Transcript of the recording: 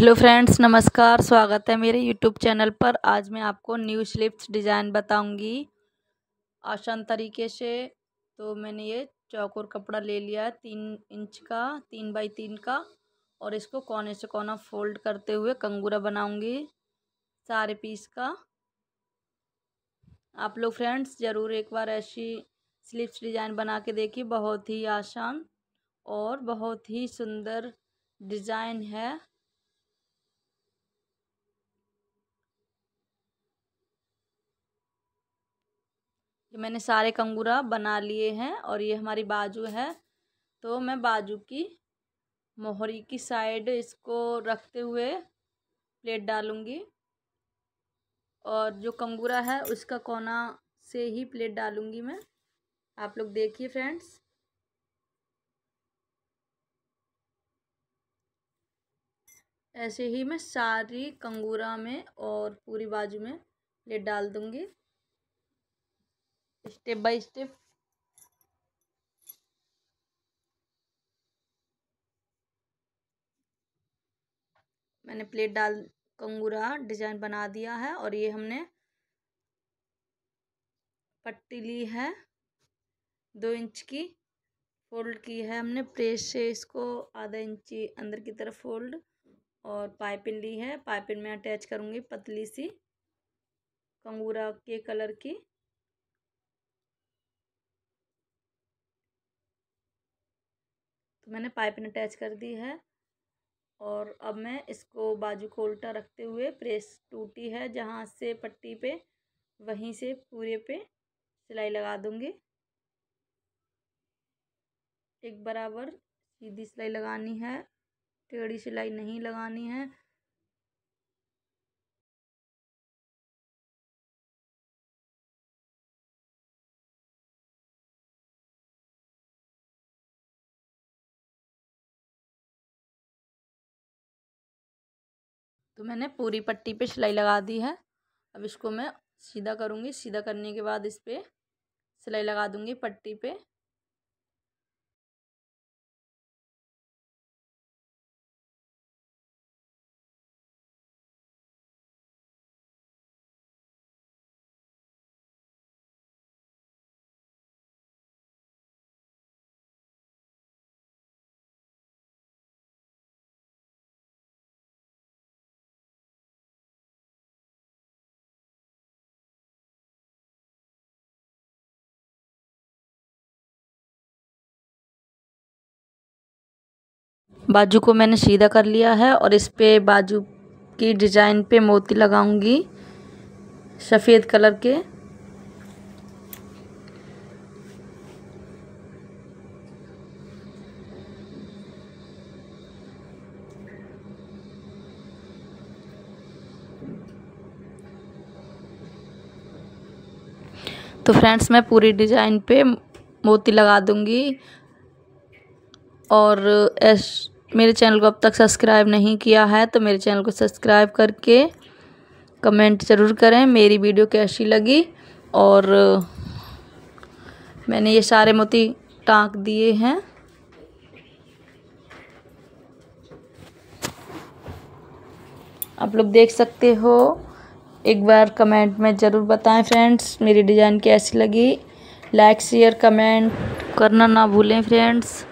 hello friends नमस्कार स्वागत है मेरे यूट्यूब चैनल पर आज मैं आपको न्यू स्लिप्स डिज़ाइन बताऊंगी आसान तरीके से तो मैंने ये चौकोर कपड़ा ले लिया है तीन इंच का तीन बाई तीन का और इसको कोने से कोना फोल्ड करते हुए कंगूरा बनाऊंगी सारे पीस का आप लोग फ्रेंड्स ज़रूर एक बार ऐसी स्लिप्स डिज़ाइन बना के देखिए बहुत ही आसान और बहुत ही सुंदर डिज़ाइन है मैंने सारे कंगूरा बना लिए हैं और ये हमारी बाजू है तो मैं बाजू की मोहरी की साइड इसको रखते हुए प्लेट डालूँगी और जो कंगूरा है उसका कोना से ही प्लेट डालूँगी मैं आप लोग देखिए फ्रेंड्स ऐसे ही मैं सारी कंगूरा में और पूरी बाजू में प्लेट डाल दूँगी स्टेप बाय स्टेप मैंने प्लेट डाल कंगूरा डिजाइन बना दिया है और ये हमने पट्टी ली है दो इंच की फोल्ड की है हमने प्रेस से इसको आधा इंची अंदर की तरफ फोल्ड और पाइपिन ली है पाइपिन में अटैच करूँगी पतली सी कंगूरा के कलर की मैंने पाइपिंग अटैच कर दी है और अब मैं इसको बाजू को उल्टा रखते हुए प्रेस टूटी है जहाँ से पट्टी पे वहीं से पूरे पे सिलाई लगा दूँगी एक बराबर सीधी सिलाई लगानी है टेढ़ी सिलाई नहीं लगानी है तो मैंने पूरी पट्टी पे सिलाई लगा दी है अब इसको मैं सीधा करूँगी सीधा करने के बाद इस पर सिलाई लगा दूँगी पट्टी पे बाजू को मैंने सीधा कर लिया है और इस पे बाजू की डिज़ाइन पे मोती लगाऊंगी सफ़ेद कलर के तो फ्रेंड्स मैं पूरी डिज़ाइन पे मोती लगा दूंगी और एस मेरे चैनल को अब तक सब्सक्राइब नहीं किया है तो मेरे चैनल को सब्सक्राइब करके कमेंट ज़रूर करें मेरी वीडियो कैसी लगी और मैंने ये सारे मोती टाँक दिए हैं आप लोग देख सकते हो एक बार कमेंट में ज़रूर बताएं फ्रेंड्स मेरी डिज़ाइन कैसी लगी लाइक शेयर कमेंट करना ना भूलें फ्रेंड्स